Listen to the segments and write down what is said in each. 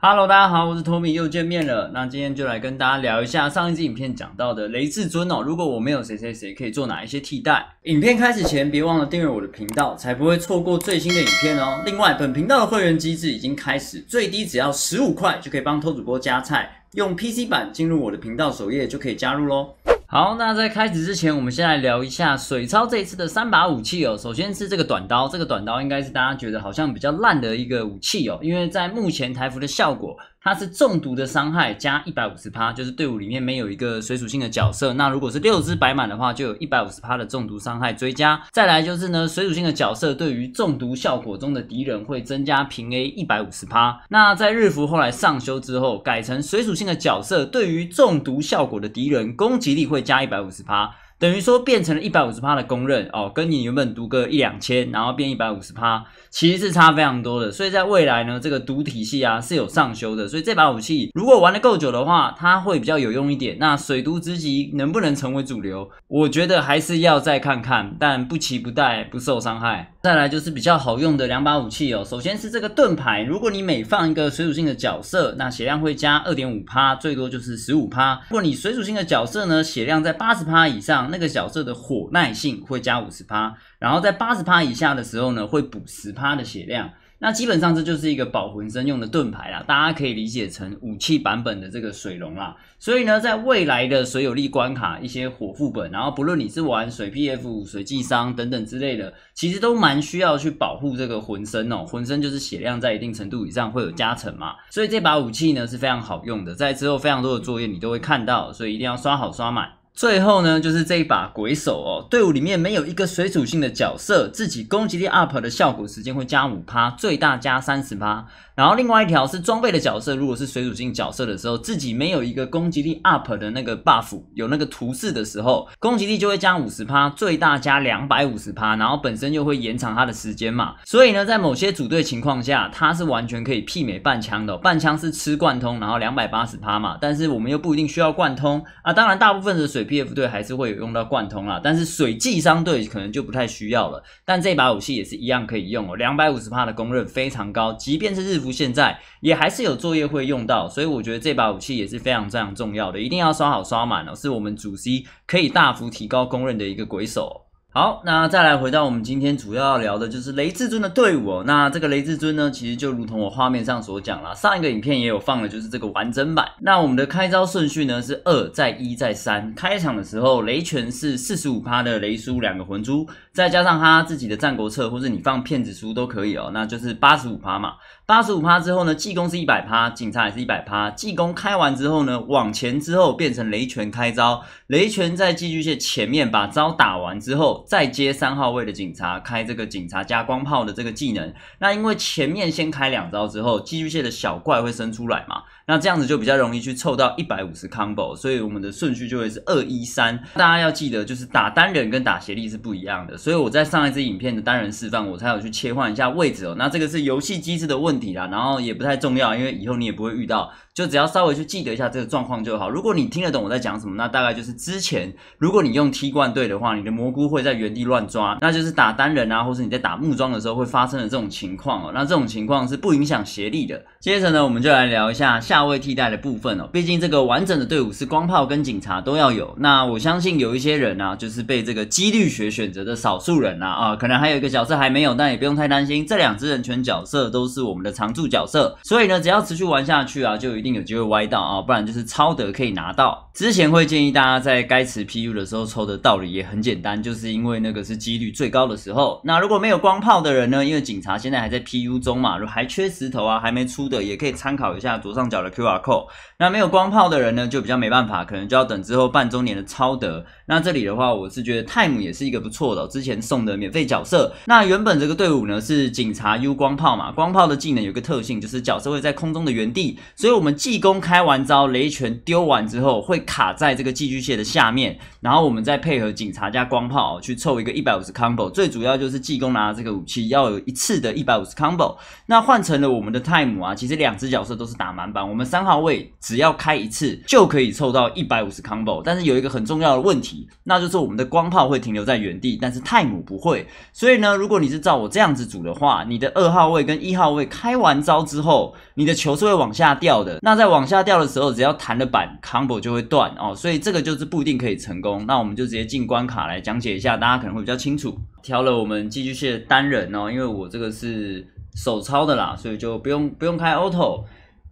Hello，大家好，我是 Tommy，又见面了。那今天就来跟大家聊一下上一支影片讲到的雷至尊哦。如果我没有谁谁谁，可以做哪一些替代？影片开始前，别忘了订阅我的频道，才不会错过最新的影片哦。另外，本频道的会员机制已经开始，最低只要十五块就可以帮偷主播加菜。用 PC 版进入我的频道首页就可以加入喽。好，那在开始之前，我们先来聊一下水超这一次的三把武器哦。首先是这个短刀，这个短刀应该是大家觉得好像比较烂的一个武器哦，因为在目前台服的效果。它是中毒的伤害加一百五十帕，就是队伍里面没有一个水属性的角色。那如果是六只摆满的话，就有一百五十帕的中毒伤害追加。再来就是呢，水属性的角色对于中毒效果中的敌人会增加平 A 一百五十帕。那在日服后来上修之后，改成水属性的角色对于中毒效果的敌人攻击力会加一百五十帕。等于说变成了一百五十趴的公认哦，跟你原本读个一两千，然后变一百五十趴，其实是差非常多的。所以在未来呢，这个读体系啊是有上修的，所以这把武器如果玩的够久的话，它会比较有用一点。那水毒之极能不能成为主流？我觉得还是要再看看，但不骑不带不受伤害。再来就是比较好用的两把武器哦，首先是这个盾牌，如果你每放一个水属性的角色，那血量会加二点五趴，最多就是十五趴。如果你水属性的角色呢，血量在八十趴以上。那个角色的火耐性会加五十趴，然后在八十趴以下的时候呢，会补十趴的血量。那基本上这就是一个保浑身用的盾牌啦，大家可以理解成武器版本的这个水龙啦。所以呢，在未来的水有利关卡、一些火副本，然后不论你是玩水 P F、水祭伤等等之类的，其实都蛮需要去保护这个浑身哦。浑身就是血量在一定程度以上会有加成嘛。所以这把武器呢是非常好用的，在之后非常多的作业你都会看到，所以一定要刷好刷满。最后呢，就是这一把鬼手哦，队伍里面没有一个水属性的角色，自己攻击力 up 的效果时间会加五趴，最大加三十趴。然后另外一条是装备的角色，如果是水属性角色的时候，自己没有一个攻击力 up 的那个 buff，有那个图示的时候，攻击力就会加五十趴，最大加两百五十趴。然后本身又会延长它的时间嘛，所以呢，在某些组队情况下，它是完全可以媲美半枪的。半枪是吃贯通，然后两百八十趴嘛，但是我们又不一定需要贯通啊。当然，大部分的水。P.F. 队还是会有用到贯通啦，但是水祭商队可能就不太需要了。但这把武器也是一样可以用哦，两百五十帕的攻韧非常高，即便是日服现在也还是有作业会用到，所以我觉得这把武器也是非常非常重要的，一定要刷好刷满哦，是我们主 C 可以大幅提高攻韧的一个鬼手。好，那再来回到我们今天主要要聊的，就是雷至尊的队伍哦。那这个雷至尊呢，其实就如同我画面上所讲啦，上一个影片也有放的，就是这个完整版。那我们的开招顺序呢是二再一再三。开场的时候，雷拳是四十五趴的雷书两个魂珠，再加上他自己的战国策，或者你放骗子书都可以哦。那就是八十五趴嘛。八十五趴之后呢，技工是一百趴，警察也是一百趴。技工开完之后呢，往前之后变成雷拳开招，雷拳在寄居蟹前面把招打完之后。再接三号位的警察开这个警察加光炮的这个技能，那因为前面先开两招之后，寄居蟹的小怪会生出来嘛，那这样子就比较容易去凑到一百五十 combo，所以我们的顺序就会是二一三。大家要记得，就是打单人跟打协力是不一样的，所以我在上一支影片的单人示范，我才有去切换一下位置哦。那这个是游戏机制的问题啦，然后也不太重要，因为以后你也不会遇到。就只要稍微去记得一下这个状况就好。如果你听得懂我在讲什么，那大概就是之前，如果你用踢罐队的话，你的蘑菇会在原地乱抓，那就是打单人啊，或是你在打木桩的时候会发生的这种情况哦。那这种情况是不影响协力的。接着呢，我们就来聊一下下位替代的部分哦。毕竟这个完整的队伍是光炮跟警察都要有。那我相信有一些人啊，就是被这个几率学选择的少数人啊，啊，可能还有一个角色还没有，但也不用太担心。这两支人权角色都是我们的常驻角色，所以呢，只要持续玩下去啊，就一定。有机会歪到啊，不然就是超德可以拿到。之前会建议大家在该持 PU 的时候抽的道理也很简单，就是因为那个是几率最高的时候。那如果没有光炮的人呢？因为警察现在还在 PU 中嘛，还缺石头啊，还没出的也可以参考一下左上角的 QR code。那没有光炮的人呢，就比较没办法，可能就要等之后半周年的超德。那这里的话，我是觉得泰姆也是一个不错的，之前送的免费角色。那原本这个队伍呢是警察 U 光炮嘛，光炮的技能有个特性就是角色会在空中的原地，所以我们。济公开完招雷拳丢完之后，会卡在这个寄居蟹的下面，然后我们再配合警察加光炮去凑一个一百五十 combo。最主要就是济公拿的这个武器要有一次的一百五十 combo。那换成了我们的泰姆啊，其实两只角色都是打满版。我们三号位只要开一次就可以凑到一百五十 combo。但是有一个很重要的问题，那就是我们的光炮会停留在原地，但是泰姆不会。所以呢，如果你是照我这样子组的话，你的二号位跟一号位开完招之后，你的球是会往下掉的。那那在往下掉的时候，只要弹的板 combo 就会断哦，所以这个就是不一定可以成功。那我们就直接进关卡来讲解一下，大家可能会比较清楚。调了我们居蟹的单人哦，因为我这个是手抄的啦，所以就不用不用开 auto。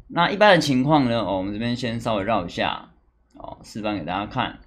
那一般的情况呢，哦，我们这边先稍微绕一下哦，示范给大家看。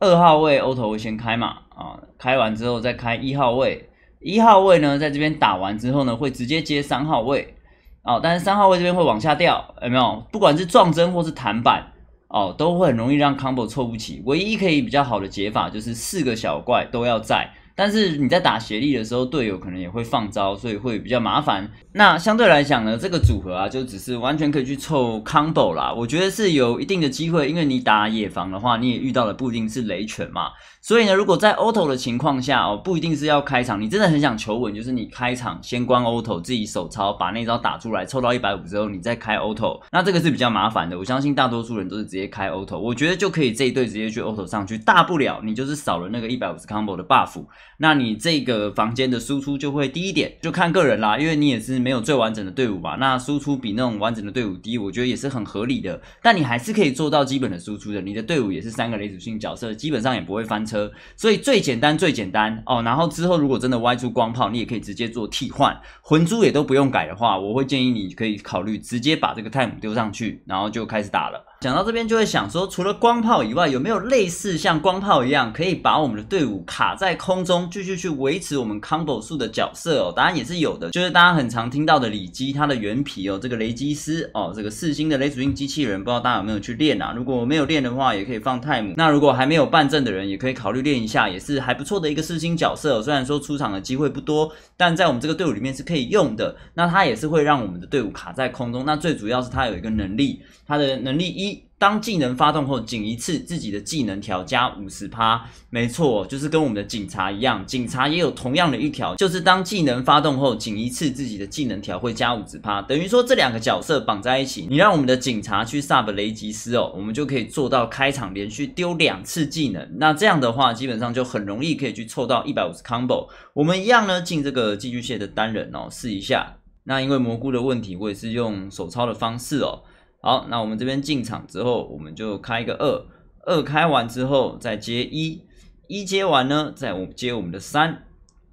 二号位 auto 先开嘛，啊，开完之后再开一号位。一号位呢，在这边打完之后呢，会直接接三号位。哦，但是三号位这边会往下掉，有没有？不管是撞针或是弹板，哦，都会很容易让 combo 凑不起。唯一可以比较好的解法就是四个小怪都要在。但是你在打协力的时候，队友可能也会放招，所以会比较麻烦。那相对来讲呢，这个组合啊，就只是完全可以去凑 combo 啦。我觉得是有一定的机会，因为你打野防的话，你也遇到了不一定是雷犬嘛。所以呢，如果在 auto 的情况下哦，不一定是要开场。你真的很想求稳，就是你开场先关 auto，自己手抄把那招打出来，凑到一百五之后，你再开 auto。那这个是比较麻烦的。我相信大多数人都是直接开 auto。我觉得就可以这一队直接去 auto 上去，大不了你就是少了那个一百五十 combo 的 buff。那你这个房间的输出就会低一点，就看个人啦，因为你也是没有最完整的队伍嘛。那输出比那种完整的队伍低，我觉得也是很合理的。但你还是可以做到基本的输出的，你的队伍也是三个雷属性角色，基本上也不会翻车。所以最简单最简单哦，然后之后如果真的歪出光炮，你也可以直接做替换，魂珠也都不用改的话，我会建议你可以考虑直接把这个泰姆丢上去，然后就开始打了。讲到这边就会想说，除了光炮以外，有没有类似像光炮一样，可以把我们的队伍卡在空中，继续去维持我们 combo 数的角色哦？答案也是有的，就是大家很常听到的里基，他的原皮哦，这个雷基斯哦，这个四星的雷属性机器人，不知道大家有没有去练啊？如果没有练的话，也可以放泰姆。那如果还没有办证的人，也可以考虑练一下，也是还不错的一个四星角色。虽然说出场的机会不多，但在我们这个队伍里面是可以用的。那它也是会让我们的队伍卡在空中。那最主要是它有一个能力，它的能力一。当技能发动后，仅一次自己的技能条加五十趴，没错，就是跟我们的警察一样，警察也有同样的一条，就是当技能发动后，仅一次自己的技能条会加五十趴，等于说这两个角色绑在一起，你让我们的警察去 sub 雷吉斯哦，我们就可以做到开场连续丢两次技能，那这样的话，基本上就很容易可以去凑到一百五十 combo，我们一样呢进这个寄居蟹的单人哦试一下，那因为蘑菇的问题，我也是用手抄的方式哦。好，那我们这边进场之后，我们就开一个二，二开完之后再接一，一接完呢，再我接我们的三，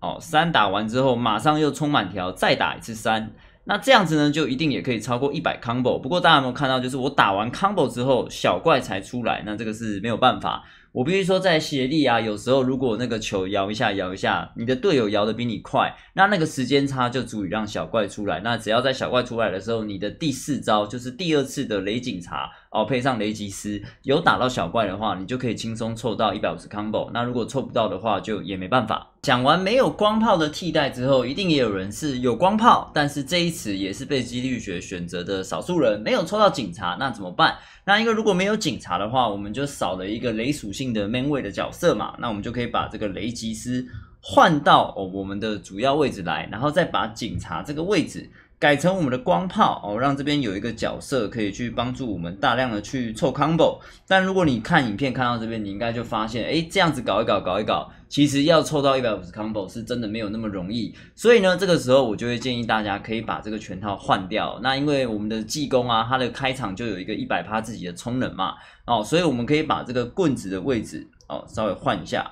哦，三打完之后马上又充满条，再打一次三，那这样子呢就一定也可以超过一百 combo。不过大家有没有看到，就是我打完 combo 之后小怪才出来，那这个是没有办法。我必须说在协力啊，有时候如果那个球摇一下摇一下，你的队友摇的比你快，那那个时间差就足以让小怪出来。那只要在小怪出来的时候，你的第四招就是第二次的雷警察。哦，配上雷吉斯有打到小怪的话，你就可以轻松凑到一百五十 combo。那如果凑不到的话，就也没办法。讲完没有光炮的替代之后，一定也有人是有光炮，但是这一次也是被几率学选择的少数人没有抽到警察，那怎么办？那因为如果没有警察的话，我们就少了一个雷属性的 man 位的角色嘛。那我们就可以把这个雷吉斯换到我们的主要位置来，然后再把警察这个位置。改成我们的光炮哦，让这边有一个角色可以去帮助我们大量的去凑 combo。但如果你看影片看到这边，你应该就发现，哎，这样子搞一搞，搞一搞，其实要凑到一百五十 combo 是真的没有那么容易。所以呢，这个时候我就会建议大家可以把这个全套换掉。那因为我们的技工啊，他的开场就有一个一百趴自己的充能嘛，哦，所以我们可以把这个棍子的位置哦稍微换一下，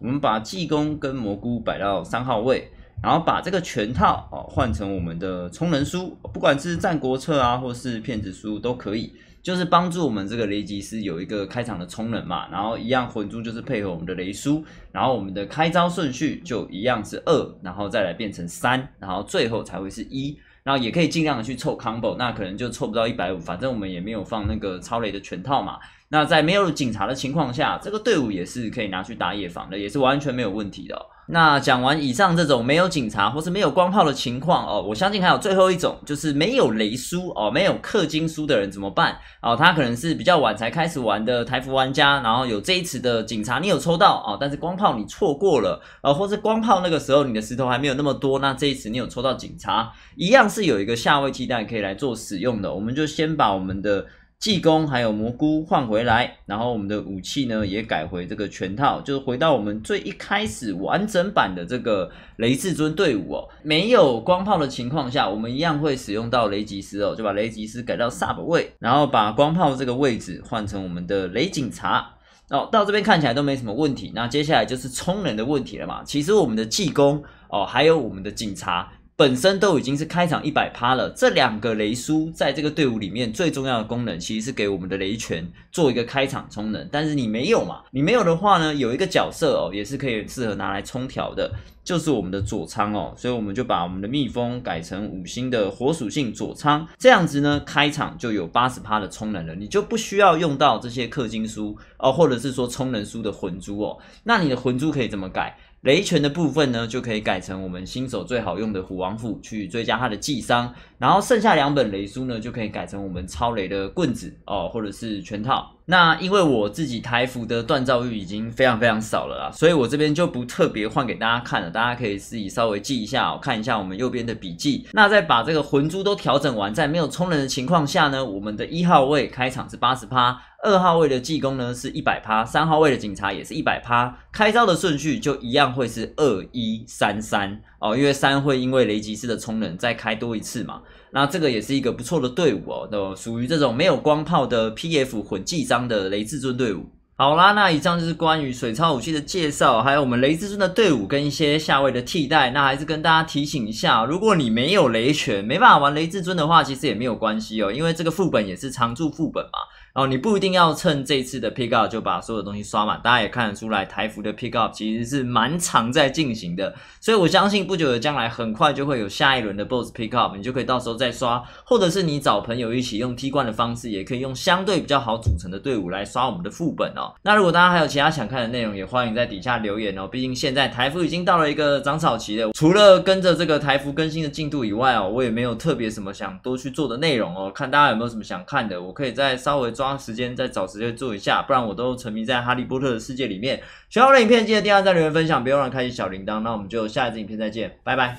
我们把济公跟蘑菇摆到三号位。然后把这个全套哦换成我们的充能书，不管是战国策啊，或是骗子书都可以，就是帮助我们这个雷吉斯有一个开场的充能嘛。然后一样魂珠就是配合我们的雷书，然后我们的开招顺序就一样是二，然后再来变成三，然后最后才会是一。然后也可以尽量的去凑 combo，那可能就凑不到一百五，反正我们也没有放那个超雷的全套嘛。那在没有警察的情况下，这个队伍也是可以拿去打野防的，也是完全没有问题的。那讲完以上这种没有警察或是没有光炮的情况哦，我相信还有最后一种，就是没有雷书哦，没有氪金书的人怎么办？哦，他可能是比较晚才开始玩的台服玩家，然后有这一次的警察你有抽到哦，但是光炮你错过了啊，或是光炮那个时候你的石头还没有那么多，那这一次你有抽到警察，一样是有一个下位替代可以来做使用的，我们就先把我们的。济公还有蘑菇换回来，然后我们的武器呢也改回这个全套，就是回到我们最一开始完整版的这个雷至尊队伍哦。没有光炮的情况下，我们一样会使用到雷吉斯哦，就把雷吉斯改到萨 b 位，然后把光炮这个位置换成我们的雷警察。哦，到这边看起来都没什么问题。那接下来就是冲人的问题了嘛。其实我们的济公哦，还有我们的警察。本身都已经是开场一百趴了，这两个雷书在这个队伍里面最重要的功能，其实是给我们的雷拳做一个开场充能。但是你没有嘛？你没有的话呢，有一个角色哦，也是可以适合拿来充条的，就是我们的左仓哦。所以我们就把我们的蜜蜂改成五星的火属性左仓，这样子呢，开场就有八十趴的充能了，你就不需要用到这些氪金书哦，或者是说充能书的魂珠哦。那你的魂珠可以怎么改？雷拳的部分呢，就可以改成我们新手最好用的虎王斧去追加它的技伤，然后剩下两本雷书呢，就可以改成我们超雷的棍子哦，或者是拳套。那因为我自己台服的锻造玉已经非常非常少了啦，所以我这边就不特别换给大家看了，大家可以自己稍微记一下，看一下我们右边的笔记。那在把这个魂珠都调整完，在没有充人的情况下呢，我们的一号位开场是八十趴，二号位的技工呢是一百趴，三号位的警察也是一百趴，开招的顺序就一样会是二一三三哦，因为三会因为雷吉斯的充人再开多一次嘛。那这个也是一个不错的队伍哦，都属于这种没有光炮的 PF 混技。张的雷至尊队伍，好啦，那以上就是关于水超武器的介绍，还有我们雷至尊的队伍跟一些下位的替代。那还是跟大家提醒一下，如果你没有雷拳，没办法玩雷至尊的话，其实也没有关系哦，因为这个副本也是常驻副本嘛。哦，你不一定要趁这次的 pick up 就把所有东西刷满，大家也看得出来，台服的 pick up 其实是蛮常在进行的，所以我相信不久的将来，很快就会有下一轮的 boss pick up，你就可以到时候再刷，或者是你找朋友一起用 T 棋的方式，也可以用相对比较好组成的队伍来刷我们的副本哦。那如果大家还有其他想看的内容，也欢迎在底下留言哦。毕竟现在台服已经到了一个长草期了，除了跟着这个台服更新的进度以外哦，我也没有特别什么想多去做的内容哦。看大家有没有什么想看的，我可以再稍微。抓紧时间再找时间做一下，不然我都沉迷在《哈利波特》的世界里面。喜欢的影片记得点赞、留言、分享，别忘了开启小铃铛。那我们就下一支影片再见，拜拜。